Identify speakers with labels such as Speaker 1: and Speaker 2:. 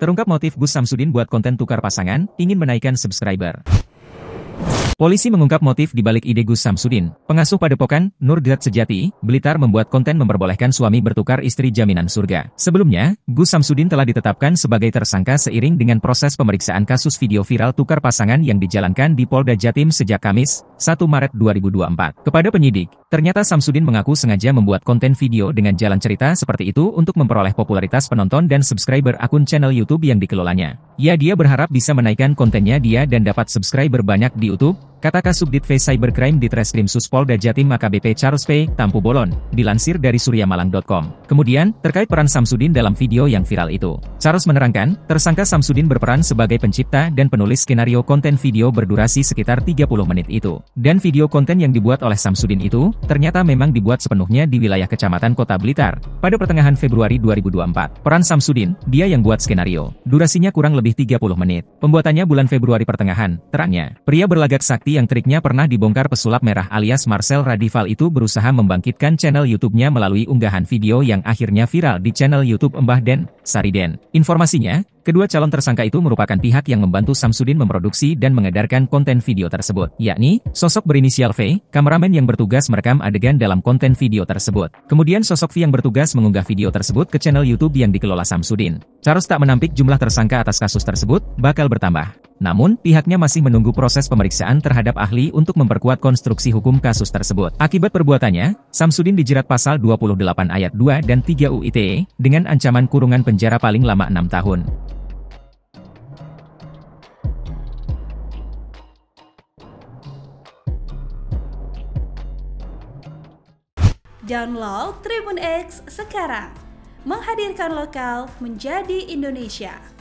Speaker 1: Terungkap motif Gus Samsudin buat konten tukar pasangan, ingin menaikkan subscriber. Polisi mengungkap motif di balik ide Gus Samsudin, pengasuh padepokan, Nurdlat Sejati, Blitar membuat konten memperbolehkan suami bertukar istri jaminan surga. Sebelumnya, Gus Samsudin telah ditetapkan sebagai tersangka seiring dengan proses pemeriksaan kasus video viral tukar pasangan yang dijalankan di Polda Jatim sejak Kamis, 1 Maret 2024. Kepada penyidik, ternyata Samsudin mengaku sengaja membuat konten video dengan jalan cerita seperti itu untuk memperoleh popularitas penonton dan subscriber akun channel YouTube yang dikelolanya. Ya dia berharap bisa menaikkan kontennya dia dan dapat subscriber banyak di YouTube, Kata Kasubdit V Cybercrime di Treskrim Suspolda Jatim AKBP Charles P. Tampu Bolon, dilansir dari suryamalang.com. Kemudian, terkait peran Samsudin dalam video yang viral itu. Charles menerangkan, tersangka Samsudin berperan sebagai pencipta dan penulis skenario konten video berdurasi sekitar 30 menit itu. Dan video konten yang dibuat oleh Samsudin itu, ternyata memang dibuat sepenuhnya di wilayah Kecamatan Kota Blitar. Pada pertengahan Februari 2024, peran Samsudin, dia yang buat skenario. Durasinya kurang lebih 30 menit. Pembuatannya bulan Februari pertengahan, terangnya. Pria berlagak sakti yang triknya pernah dibongkar pesulap merah alias Marcel Radival itu berusaha membangkitkan channel YouTube-nya melalui unggahan video yang akhirnya viral di channel YouTube Mbah Den, Sariden. Informasinya, kedua calon tersangka itu merupakan pihak yang membantu Samsudin memproduksi dan mengedarkan konten video tersebut, yakni sosok berinisial V, kameramen yang bertugas merekam adegan dalam konten video tersebut. Kemudian sosok V yang bertugas mengunggah video tersebut ke channel YouTube yang dikelola Samsudin. Charles tak menampik jumlah tersangka atas kasus tersebut bakal bertambah. Namun, pihaknya masih menunggu proses pemeriksaan terhadap ahli untuk memperkuat konstruksi hukum kasus tersebut. Akibat perbuatannya, Samsudin dijerat pasal 28 ayat 2 dan 3 UITE dengan ancaman kurungan penjara paling lama 6 tahun.
Speaker 2: Download Tribun X sekarang. Menghadirkan lokal menjadi Indonesia.